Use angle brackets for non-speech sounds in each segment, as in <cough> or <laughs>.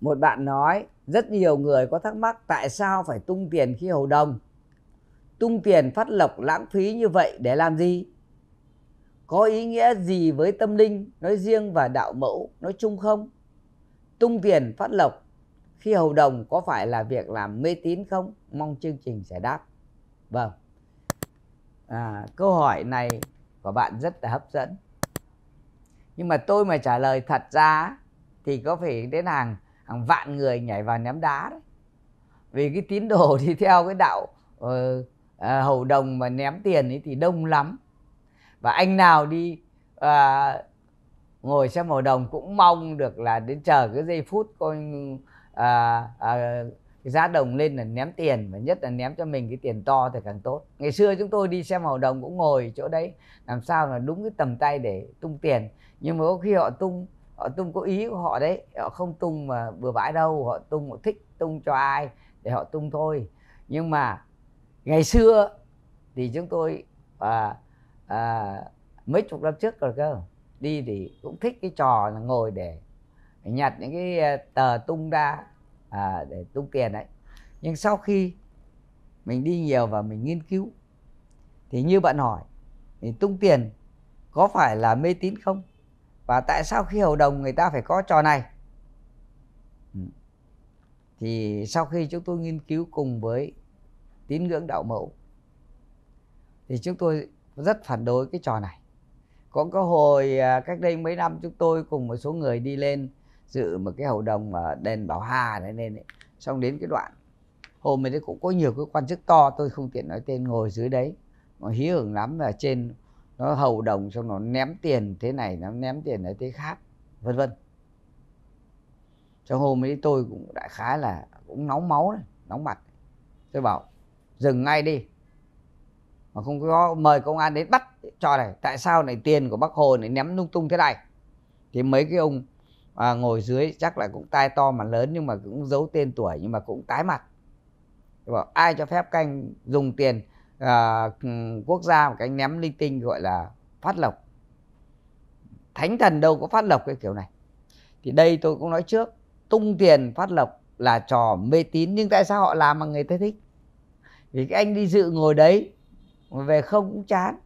một bạn nói rất nhiều người có thắc mắc tại sao phải tung tiền khi hầu đồng tung tiền phát lộc lãng phí như vậy để làm gì có ý nghĩa gì với tâm linh nói riêng và đạo mẫu nói chung không tung tiền phát lộc khi hầu đồng có phải là việc làm mê tín không mong chương trình giải đáp vâng à, câu hỏi này của bạn rất là hấp dẫn nhưng mà tôi mà trả lời thật ra thì có phải đến hàng hàng vạn người nhảy vào ném đá đấy vì cái tín đồ <laughs> thì theo cái đạo uh, hầu đồng mà ném tiền ấy thì đông lắm và anh nào đi uh, ngồi xem hầu đồng cũng mong được là đến chờ cái giây phút coi uh, uh, giá đồng lên là ném tiền và nhất là ném cho mình cái tiền to thì càng tốt ngày xưa chúng tôi đi xem hầu đồng cũng ngồi chỗ đấy làm sao là đúng cái tầm tay để tung tiền nhưng mà có khi họ tung họ tung có ý của họ đấy họ không tung mà bừa bãi đâu họ tung họ thích tung cho ai để họ tung thôi nhưng mà ngày xưa thì chúng tôi à, à, mấy chục năm trước rồi cơ đi thì cũng thích cái trò là ngồi để nhặt những cái à, tờ tung ra à, để tung tiền đấy nhưng sau khi mình đi nhiều và mình nghiên cứu thì như bạn hỏi thì tung tiền có phải là mê tín không và tại sao khi hầu đồng người ta phải có trò này ừ. thì sau khi chúng tôi nghiên cứu cùng với tín ngưỡng đạo mẫu thì chúng tôi rất phản đối cái trò này có cơ hội à, cách đây mấy năm chúng tôi cùng một số người đi lên dự một cái hầu đồng ở đền bảo hà đấy lên ấy. xong đến cái đoạn hôm ấy cũng có nhiều cái quan chức to tôi không tiện nói tên ngồi dưới đấy mà hí hưởng lắm là trên nó hầu đồng xong nó ném tiền thế này nó ném tiền ở thế khác vân vân trong hôm ấy tôi cũng đại khái là cũng nóng máu này, nóng mặt tôi bảo dừng ngay đi mà không có mời công an đến bắt trò này tại sao này tiền của bác hồ này ném lung tung thế này thì mấy cái ông à, ngồi dưới chắc là cũng tai to mà lớn nhưng mà cũng giấu tên tuổi nhưng mà cũng tái mặt tôi bảo ai cho phép canh dùng tiền à, quốc gia một cái ném linh tinh gọi là phát lộc thánh thần đâu có phát lộc cái kiểu này thì đây tôi cũng nói trước tung tiền phát lộc là trò mê tín nhưng tại sao họ làm mà người ta thích vì cái anh đi dự ngồi đấy mà về không cũng chán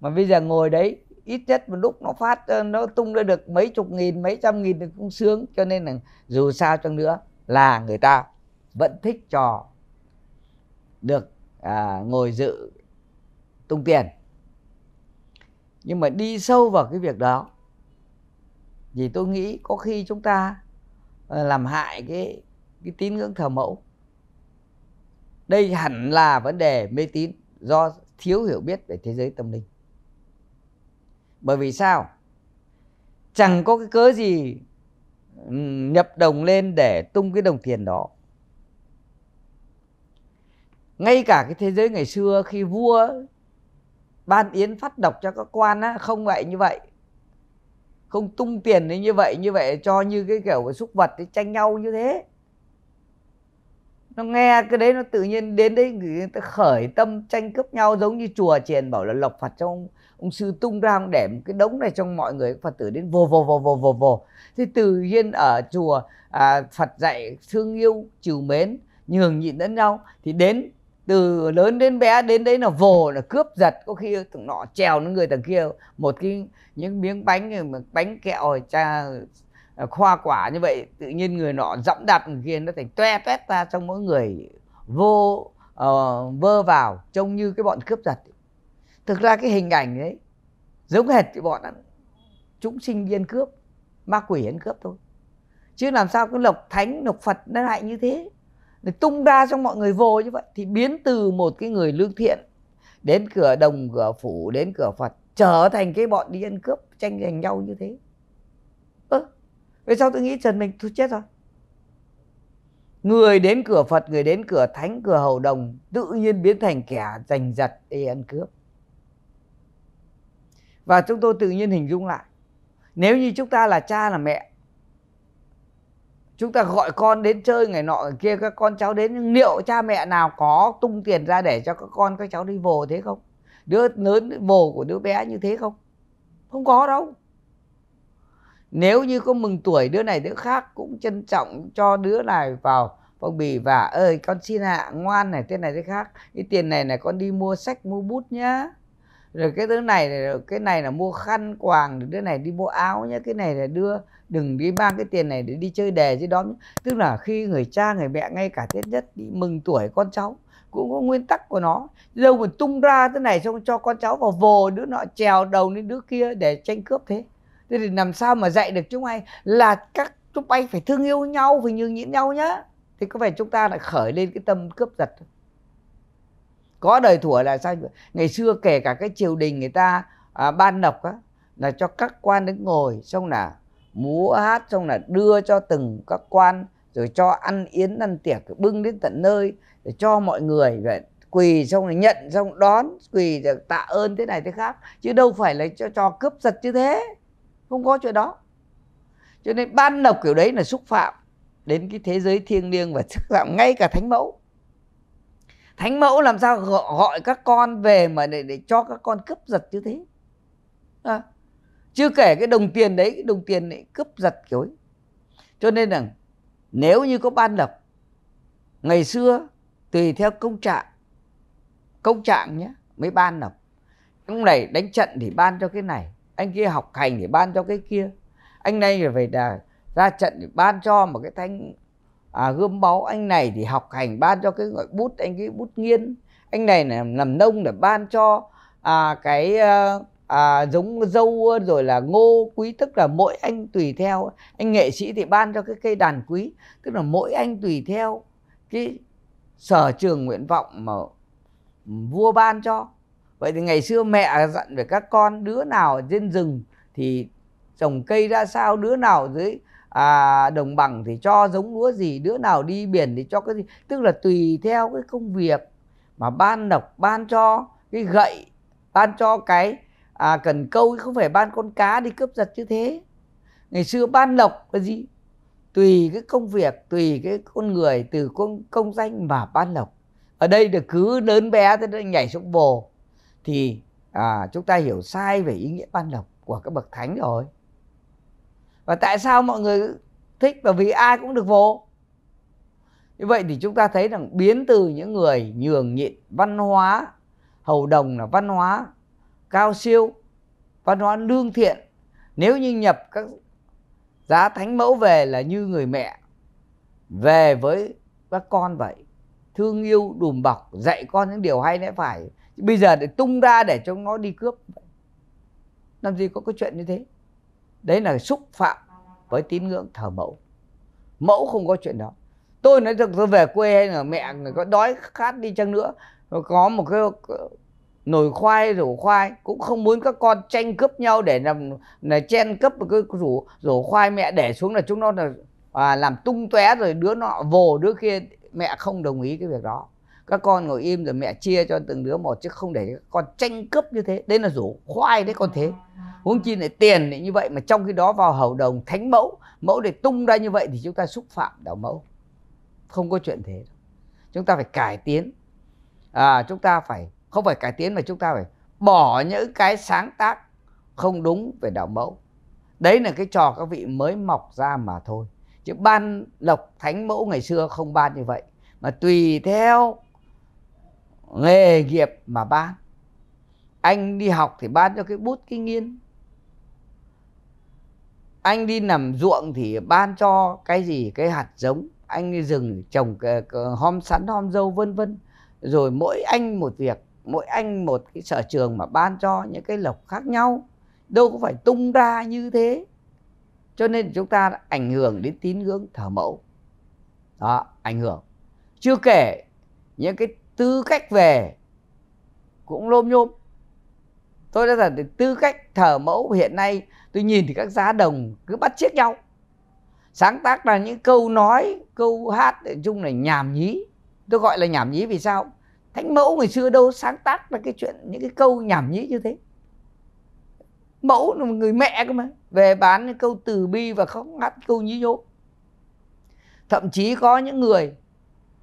mà bây giờ ngồi đấy ít nhất một lúc nó phát ờ, nó tung ra được mấy chục nghìn mấy trăm nghìn thì cũng sướng cho nên là dù sao chăng nữa là người ta vẫn thích trò được à, ngồi dự tung tiền nhưng mà đi sâu vào cái việc đó thì tôi nghĩ có khi chúng ta ờ, làm hại cái cái tín ngưỡng thờ mẫu đây hẳn là vấn đề mê tín do thiếu hiểu biết về thế giới tâm linh bởi vì sao chẳng có cái cớ gì nhập đồng lên để tung cái đồng tiền đó ngay cả cái thế giới ngày xưa khi vua ban yến phát độc cho các quan á không vậy như vậy không tung tiền như vậy như vậy cho như cái kiểu súc vật ấy, tranh nhau như thế nó nghe cái đấy nó tự nhiên đến đấy người ta khởi tâm tranh cướp nhau giống như chùa triền bảo là lộc phật trong ông, ông sư tung ra ông để một cái đống này trong mọi người phật tử đến vô vô vô vô vô vô thế tự nhiên ở chùa à, phật dạy thương yêu trừ mến nhường nhịn lẫn nhau thì đến từ lớn đến bé đến đấy là vồ là cướp giật có khi thằng nọ trèo nó người thằng kia một cái những miếng bánh bánh kẹo cha à, khoa quả như vậy tự nhiên người nọ dẫm đạp người kia nó thành toe toét ra trong mỗi người vô uh, vơ vào trông như cái bọn cướp giật thực ra cái hình ảnh ấy giống hệt cái bọn chúng sinh viên cướp ma quỷ ăn cướp thôi chứ làm sao cái lộc thánh lộc phật nó lại như thế để tung ra cho mọi người vô như vậy thì biến từ một cái người lương thiện đến cửa đồng cửa phủ đến cửa phật trở thành cái bọn đi ăn cướp tranh giành nhau như thế ơ ừ. về sau tôi nghĩ trần mình thôi chết rồi người đến cửa phật người đến cửa thánh cửa hầu đồng tự nhiên biến thành kẻ giành giật đi ăn cướp và chúng tôi tự nhiên hình dung lại nếu như chúng ta là cha là mẹ chúng ta gọi con đến chơi ngày nọ ngày kia các con cháu đến nhưng liệu cha mẹ nào có tung tiền ra để cho các con các cháu đi vồ thế không đứa lớn vồ của đứa bé như thế không không có đâu nếu như có mừng tuổi đứa này đứa khác cũng trân trọng cho đứa này vào phong bì và ơi con xin hạ ngoan này thế này thế khác cái tiền này này con đi mua sách mua bút nhá rồi cái thứ này rồi cái này là mua khăn quàng rồi cái này đi mua áo nhá cái này là đưa đừng đi mang cái tiền này để đi chơi đề gì đó tức là khi người cha người mẹ ngay cả tết nhất đi mừng tuổi con cháu cũng có nguyên tắc của nó lâu mà tung ra thế này xong cho con cháu vào vồ đứa nọ trèo đầu lên đứa kia để tranh cướp thế thế thì làm sao mà dạy được chúng ai? là các chúng bay phải thương yêu nhau phải nhường nhịn nhau nhá thì có phải chúng ta lại khởi lên cái tâm cướp giật có đời thủa là sao ngày xưa kể cả cái triều đình người ta à, ban lập á, là cho các quan đứng ngồi xong là múa hát xong là đưa cho từng các quan rồi cho ăn yến ăn tiệc bưng đến tận nơi để cho mọi người vậy quỳ xong rồi nhận xong đón quỳ rồi tạ ơn thế này thế khác chứ đâu phải là cho trò cướp giật như thế không có chuyện đó cho nên ban độc kiểu đấy là xúc phạm đến cái thế giới thiêng liêng và xúc phạm ngay cả thánh mẫu thánh mẫu làm sao gọi các con về mà để, để cho các con cướp giật như thế à. chưa kể cái đồng tiền đấy cái đồng tiền đấy cướp giật kiểu ấy cho nên là nếu như có ban lập ngày xưa tùy theo công trạng công trạng nhé mới ban lập ông này đánh trận thì ban cho cái này anh kia học hành thì ban cho cái kia anh này phải ra trận thì ban cho một cái thanh à, gươm báu anh này thì học hành ban cho cái gọi bút anh cái bút nghiên anh này là làm nông để ban cho à, cái à, à, giống dâu rồi là ngô quý tức là mỗi anh tùy theo anh nghệ sĩ thì ban cho cái cây đàn quý tức là mỗi anh tùy theo cái sở trường nguyện vọng mà vua ban cho vậy thì ngày xưa mẹ dặn về các con đứa nào trên rừng thì trồng cây ra sao đứa nào dưới à, đồng bằng thì cho giống lúa gì đứa nào đi biển thì cho cái gì tức là tùy theo cái công việc mà ban độc ban cho cái gậy ban cho cái à, cần câu không phải ban con cá đi cướp giật như thế ngày xưa ban lộc cái gì tùy cái công việc tùy cái con người từ công công danh mà ban lộc ở đây được cứ lớn bé thế nên nhảy xuống bồ thì à, chúng ta hiểu sai về ý nghĩa ban lộc của các bậc thánh rồi và tại sao mọi người thích bởi vì ai cũng được vô như vậy thì chúng ta thấy rằng biến từ những người nhường nhịn văn hóa hầu đồng là văn hóa cao siêu văn hóa lương thiện nếu như nhập các giá thánh mẫu về là như người mẹ về với các con vậy thương yêu đùm bọc dạy con những điều hay lẽ phải bây giờ để tung ra để cho nó đi cướp làm gì có cái chuyện như thế đấy là xúc phạm với tín ngưỡng thờ mẫu mẫu không có chuyện đó tôi nói thật tôi về quê hay là mẹ người có đói khát đi chăng nữa có một cái nồi khoai rổ khoai cũng không muốn các con tranh cướp nhau để làm là chen cướp một cái rổ rổ khoai mẹ để xuống là chúng nó là à, làm tung tóe rồi đứa nọ vồ đứa kia mẹ không đồng ý cái việc đó các con ngồi im rồi mẹ chia cho từng đứa một chứ không để các con tranh cướp như thế đấy là rủ khoai đấy con thế huống chi lại tiền lại như vậy mà trong khi đó vào hầu đồng thánh mẫu mẫu để tung ra như vậy thì chúng ta xúc phạm đạo mẫu không có chuyện thế chúng ta phải cải tiến à, chúng ta phải không phải cải tiến mà chúng ta phải bỏ những cái sáng tác không đúng về đạo mẫu đấy là cái trò các vị mới mọc ra mà thôi chứ ban lộc thánh mẫu ngày xưa không ban như vậy mà tùy theo nghề nghiệp mà ban anh đi học thì ban cho cái bút cái nghiên anh đi nằm ruộng thì ban cho cái gì cái hạt giống anh đi rừng trồng ờ, hom sắn hom dâu vân vân rồi mỗi anh một việc mỗi anh một cái sở trường mà ban cho những cái lộc khác nhau đâu có phải tung ra như thế cho nên chúng ta đã ảnh hưởng đến tín ngưỡng thờ mẫu đó ảnh hưởng chưa kể những cái tư cách về cũng lôm nhôm tôi đã rằng tư cách thờ mẫu hiện nay tôi nhìn thì các giá đồng cứ bắt chiếc nhau sáng tác là những câu nói câu hát nói chung là nhảm nhí tôi gọi là nhảm nhí vì sao thánh mẫu ngày xưa đâu sáng tác là cái chuyện những cái câu nhảm nhí như thế mẫu là một người mẹ cơ mà về bán những câu từ bi và không hát câu nhí nhố thậm chí có những người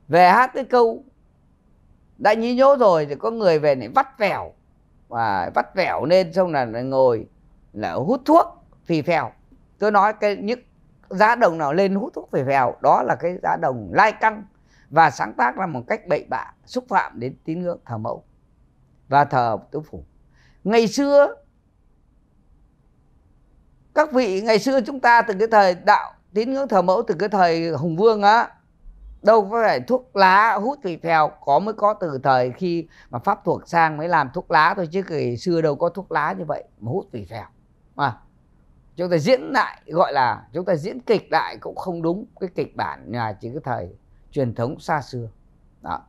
về hát cái câu đã nhí nhố rồi thì có người về lại vắt vẻo và vắt vẻo lên xong là ngồi là hút thuốc phì phèo tôi nói cái những giá đồng nào lên hút thuốc phì phèo đó là cái giá đồng lai căng và sáng tác ra một cách bậy bạ xúc phạm đến tín ngưỡng thờ mẫu và thờ tứ phủ ngày xưa các vị ngày xưa chúng ta từ cái thời đạo tín ngưỡng thờ mẫu từ cái thời hùng vương á đâu có phải thuốc lá hút tùy theo có mới có từ thời khi mà pháp thuộc sang mới làm thuốc lá thôi chứ kỳ xưa đâu có thuốc lá như vậy mà hút tùy theo mà chúng ta diễn lại gọi là chúng ta diễn kịch lại cũng không đúng cái kịch bản nhà chỉ cái thời truyền thống xa xưa đó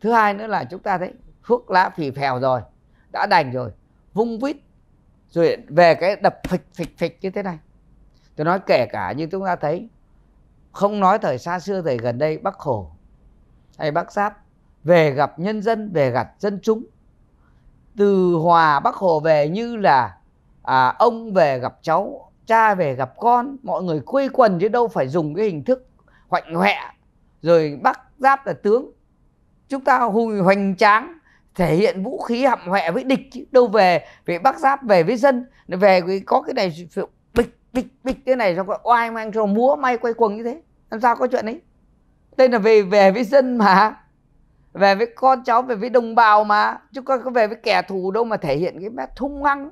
thứ hai nữa là chúng ta thấy thuốc lá phì phèo rồi đã đành rồi vung vít rồi về cái đập phịch phịch phịch như thế này tôi nói kể cả như chúng ta thấy không nói thời xa xưa thời gần đây bác Hồ hay bác giáp về gặp nhân dân về gặp dân chúng từ hòa bác hồ về như là à, ông về gặp cháu cha về gặp con mọi người quây quần chứ đâu phải dùng cái hình thức hoạnh hoẹ rồi bác giáp là tướng chúng ta hùi hoành tráng thể hiện vũ khí hậm hoẹ với địch chứ đâu về về bác giáp về với dân về có cái này bịch bịch thế này rồi còn oai mang rồi múa may quay quần như thế làm sao có chuyện ấy đây là về về với dân mà về với con cháu về với đồng bào mà chứ có về với kẻ thù đâu mà thể hiện cái mét thung ngăng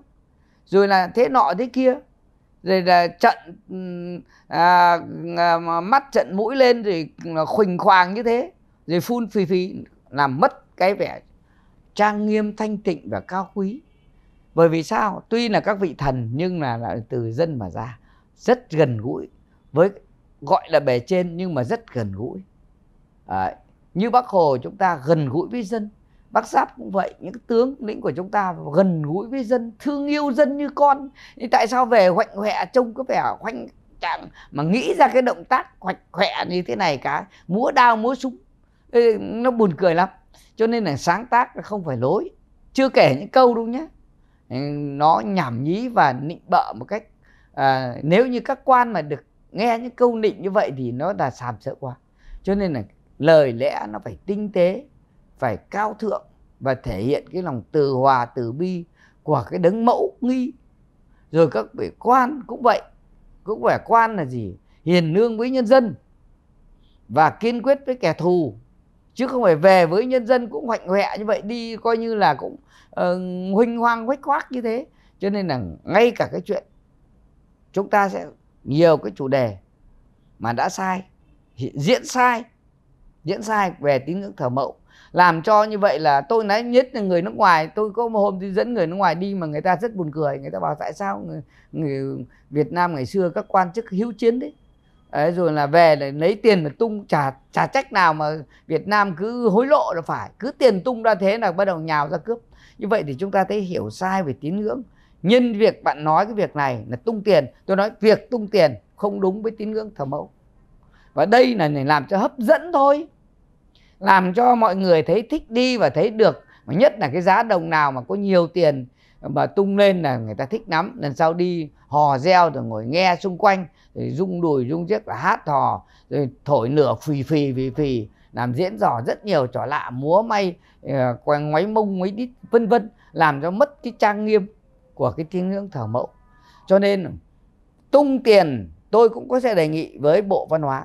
rồi là thế nọ thế kia rồi là trận à, à, mắt trận mũi lên rồi à, khuỳnh khoàng như thế rồi phun phì phì làm mất cái vẻ trang nghiêm thanh tịnh và cao quý bởi vì sao tuy là các vị thần nhưng là, là từ dân mà ra rất gần gũi với gọi là bề trên nhưng mà rất gần gũi à, như bác hồ chúng ta gần gũi với dân bác giáp cũng vậy những tướng lĩnh của chúng ta gần gũi với dân thương yêu dân như con nhưng tại sao về hoạnh hoẹ trông có vẻ hoành chẳng mà nghĩ ra cái động tác hoạch hoẹ như thế này cả múa đao múa súng nó buồn cười lắm cho nên là sáng tác không phải lối chưa kể những câu đúng nhé nó nhảm nhí và nịnh bợ một cách à, nếu như các quan mà được nghe những câu nịnh như vậy thì nó là sàm sỡ quá cho nên là lời lẽ nó phải tinh tế phải cao thượng và thể hiện cái lòng từ hòa từ bi của cái đấng mẫu nghi rồi các vị quan cũng vậy cũng phải quan là gì hiền lương với nhân dân và kiên quyết với kẻ thù chứ không phải về với nhân dân cũng hoạnh hoẹ như vậy đi coi như là cũng uh, ờ, huynh hoang huếch khoác như thế cho nên là ngay cả cái chuyện chúng ta sẽ nhiều cái chủ đề mà đã sai diễn sai diễn sai về tín ngưỡng thờ mẫu làm cho như vậy là tôi nói nhất là người nước ngoài tôi có một hôm tôi dẫn người nước ngoài đi mà người ta rất buồn cười người ta bảo tại sao người, người Việt Nam ngày xưa các quan chức hiếu chiến đấy Đấy, rồi là về để lấy tiền để tung trả trả trách nào mà Việt Nam cứ hối lộ là phải cứ tiền tung ra thế là bắt đầu nhào ra cướp như vậy thì chúng ta thấy hiểu sai về tín ngưỡng nhân việc bạn nói cái việc này là tung tiền tôi nói việc tung tiền không đúng với tín ngưỡng thờ mẫu và đây là để làm cho hấp dẫn thôi làm cho mọi người thấy thích đi và thấy được mà nhất là cái giá đồng nào mà có nhiều tiền mà tung lên là người ta thích lắm lần sau đi hò reo rồi ngồi nghe xung quanh rồi rung đùi rung chiếc và hát hò rồi thổi lửa phì phì phì phì làm diễn trò rất nhiều trò lạ múa may ờ, quanh ngoáy mông ngoáy đít vân vân làm cho mất cái trang nghiêm của cái tiếng ngưỡng thờ mẫu cho nên tung tiền tôi cũng có sẽ đề nghị với bộ văn hóa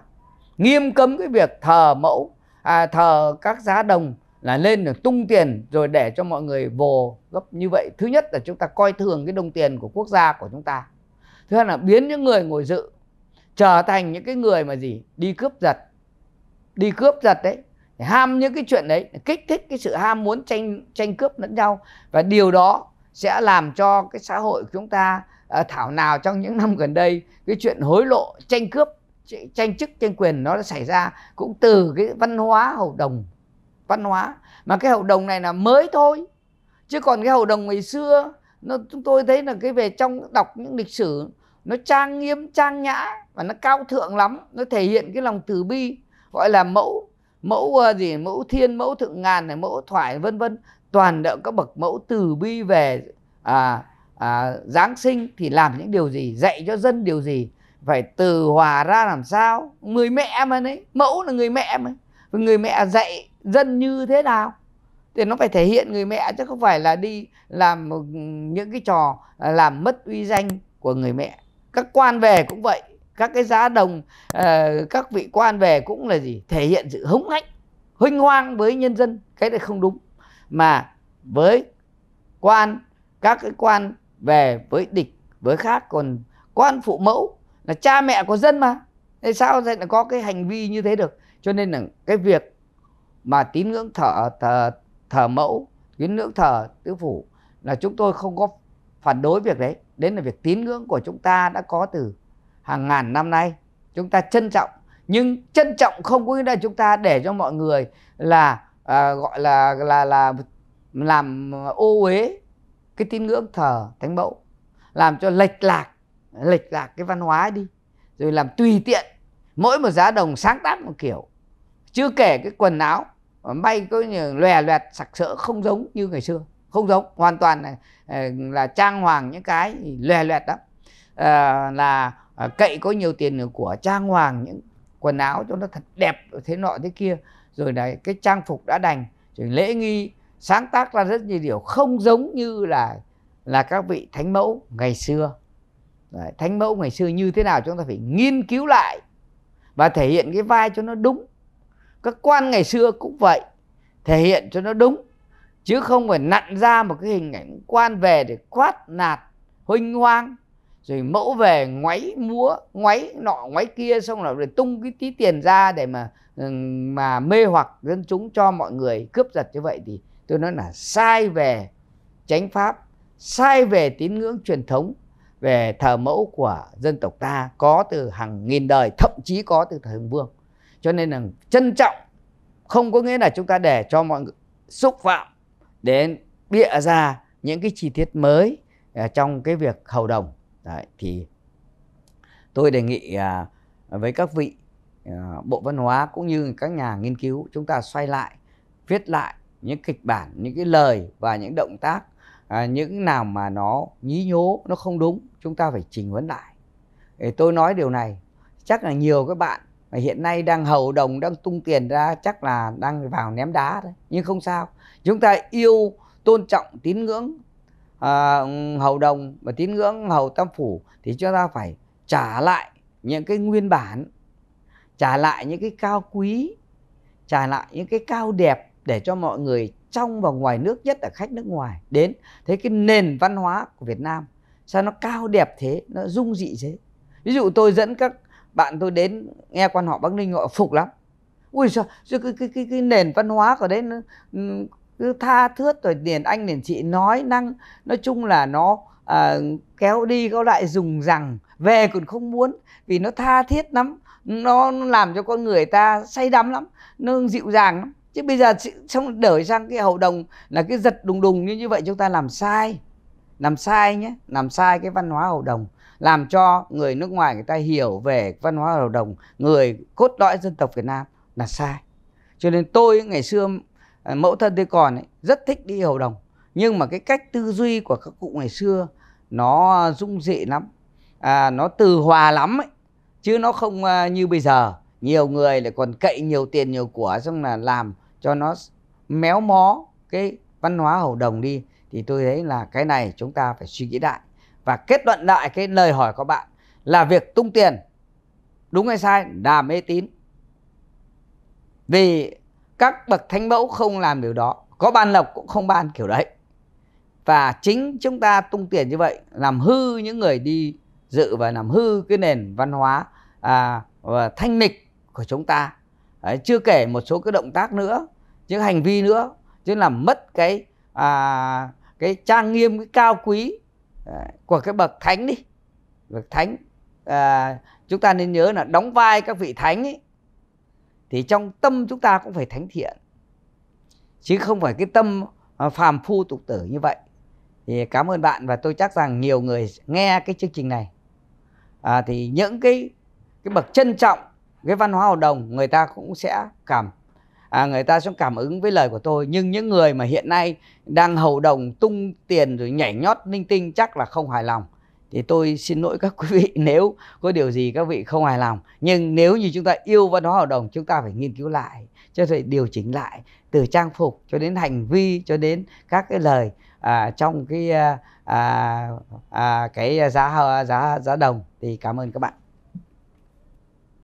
nghiêm cấm cái việc thờ mẫu à, thờ các giá đồng là lên được tung tiền rồi để cho mọi người vồ gấp như vậy thứ nhất là chúng ta coi thường cái đồng tiền của quốc gia của chúng ta thứ hai là biến những người ngồi dự trở thành những cái người mà gì đi cướp giật đi cướp giật đấy ham những cái chuyện đấy kích thích cái sự ham muốn tranh tranh cướp lẫn nhau và điều đó sẽ làm cho cái xã hội của chúng ta à, thảo nào trong những năm gần đây cái chuyện hối lộ tranh cướp tranh chức tranh quyền nó đã xảy ra cũng từ cái văn hóa hầu đồng văn hóa mà cái hậu đồng này là mới thôi chứ còn cái hậu đồng ngày xưa nó chúng tôi thấy là cái về trong đọc những lịch sử nó trang nghiêm trang nhã và nó cao thượng lắm nó thể hiện cái lòng từ bi gọi là mẫu mẫu ờ, gì mẫu thiên mẫu thượng ngàn này mẫu thoải vân vân toàn đỡ các bậc mẫu từ bi về à, à, giáng sinh thì làm những điều gì dạy cho dân điều gì phải từ hòa ra làm sao người mẹ mà đấy mẫu là người mẹ mà người mẹ dạy dân như thế nào thì nó phải thể hiện người mẹ chứ không phải là đi làm những cái trò à, làm mất uy danh của người mẹ các quan về cũng vậy các cái giá đồng à, các vị quan về cũng là gì thể hiện sự hống hách huynh hoang với nhân dân cái đấy không đúng mà với quan các cái quan về với địch với khác còn quan phụ mẫu là cha mẹ của dân mà thế sao lại có cái hành vi như thế được cho nên là cái việc mà tín ngưỡng thờ thờ thờ mẫu tín ngưỡng thờ tứ phủ là chúng tôi không có phản đối việc đấy đến là việc tín ngưỡng của chúng ta đã có từ hàng ngàn năm nay chúng ta trân trọng nhưng trân trọng không có nghĩa là chúng ta để cho mọi người là à, gọi là là là làm ô uế cái tín ngưỡng thờ thánh mẫu làm cho lệch lạc lệch lạc cái văn hóa đi rồi làm tùy tiện mỗi một giá đồng sáng tác một kiểu chưa kể cái quần áo bay cứ lòe loẹt sặc sỡ không giống như ngày xưa không giống hoàn toàn là, ờ, là trang hoàng những cái lòe loẹt đó à, ờ, là ờ, cậy có nhiều tiền của trang hoàng những quần áo cho nó thật đẹp thế nọ thế kia rồi là cái trang phục đã đành rồi lễ nghi sáng tác ra rất nhiều điều không giống như là là các vị thánh mẫu ngày xưa Đấy, thánh mẫu ngày xưa như thế nào chúng ta phải nghiên cứu lại và thể hiện cái vai cho nó đúng các quan ngày xưa cũng vậy thể hiện cho nó đúng chứ không phải nặn ra một cái hình ảnh quan về để quát nạt huynh hoang rồi mẫu về ngoáy múa ngoáy nọ ngoáy kia xong rồi tung cái tí tiền ra để mà ừ, mà mê hoặc dân chúng cho mọi người cướp giật như vậy thì tôi nói là sai về chánh pháp sai về tín ngưỡng truyền thống về thờ mẫu của dân tộc ta có từ hàng nghìn đời thậm chí có từ thời hùng vương cho nên là trân trọng không có nghĩa là chúng ta để cho mọi người xúc phạm để bịa ra những cái chi tiết mới à, trong cái việc hầu đồng Đấy, thì tôi đề nghị à, với các vị à, bộ văn hóa cũng như các nhà nghiên cứu chúng ta xoay lại viết lại những kịch bản những cái lời và những động tác những nào mà nó nhí nhố nó không đúng chúng ta phải chỉnh vấn lại để tôi nói điều này chắc là nhiều các bạn mà hiện nay đang hầu đồng đang tung tiền ra chắc là đang vào ném đá đấy nhưng không sao chúng ta yêu tôn trọng tín ngưỡng à, hầu đồng và tín ngưỡng hầu tam phủ thì chúng ta phải trả lại những cái nguyên bản trả lại những cái cao quý trả lại những cái cao đẹp để cho mọi người trong và ngoài nước nhất là khách nước ngoài đến thấy cái nền văn hóa của Việt Nam sao nó cao đẹp thế nó dung dị thế ví dụ tôi dẫn các bạn tôi đến nghe quan họ bắc ninh họ phục lắm ui sao cái, cái, cái, cái nền văn hóa của đấy nó, ừ, cứ tha thướt rồi liền anh liền chị nói năng nói chung là nó à, kéo đi kéo lại dùng rằng về còn không muốn vì nó tha thiết lắm nó làm cho con người ta say đắm lắm nó dịu dàng lắm chứ bây giờ xong đổi sang cái hậu đồng là cái giật đùng đùng như như vậy chúng ta làm sai làm sai nhé làm sai cái văn hóa hầu đồng làm cho người nước ngoài người ta hiểu về văn hóa hầu đồng người cốt lõi dân tộc việt nam là sai cho nên tôi ngày xưa à, mẫu thân tôi còn ấy, rất thích đi hầu đồng nhưng mà cái cách tư duy của các cụ ngày xưa nó dung dị lắm à, nó từ hòa lắm ấy chứ nó không à, như bây giờ nhiều người lại còn cậy nhiều tiền nhiều của xong là làm cho nó méo mó cái văn hóa hầu đồng đi thì tôi thấy là cái này chúng ta phải suy nghĩ lại và kết luận lại cái lời hỏi của bạn là việc tung tiền đúng hay sai là mê tín vì các bậc thánh mẫu không làm điều đó có ban lộc cũng không ban kiểu đấy và chính chúng ta tung tiền như vậy làm hư những người đi dự và làm hư cái nền văn hóa à, và thanh lịch của chúng ta đấy, chưa kể một số cái động tác nữa những hành vi nữa chứ làm mất cái à, cái trang nghiêm cái cao quý à, của cái bậc thánh đi bậc thánh à, chúng ta nên nhớ là đóng vai các vị thánh ấy, thì trong tâm chúng ta cũng phải thánh thiện chứ không phải cái tâm à, phàm phu tục tử như vậy thì cảm ơn bạn và tôi chắc rằng nhiều người nghe cái chương trình này à, thì những cái cái bậc trân trọng cái văn hóa hầu đồng người ta cũng sẽ cảm à, người ta sẽ cảm ứng với lời của tôi nhưng những người mà hiện nay đang hầu đồng tung tiền rồi nhảy nhót linh tinh chắc là không hài lòng thì tôi xin lỗi các quý vị <laughs> nếu có điều gì các vị không hài lòng nhưng nếu như chúng ta yêu văn hóa hầu đồng chúng ta phải nghiên cứu lại cho phải điều chỉnh lại từ trang phục cho đến hành vi cho đến các cái lời à, trong cái à, à, à cái giá giá giá đồng thì cảm ơn các bạn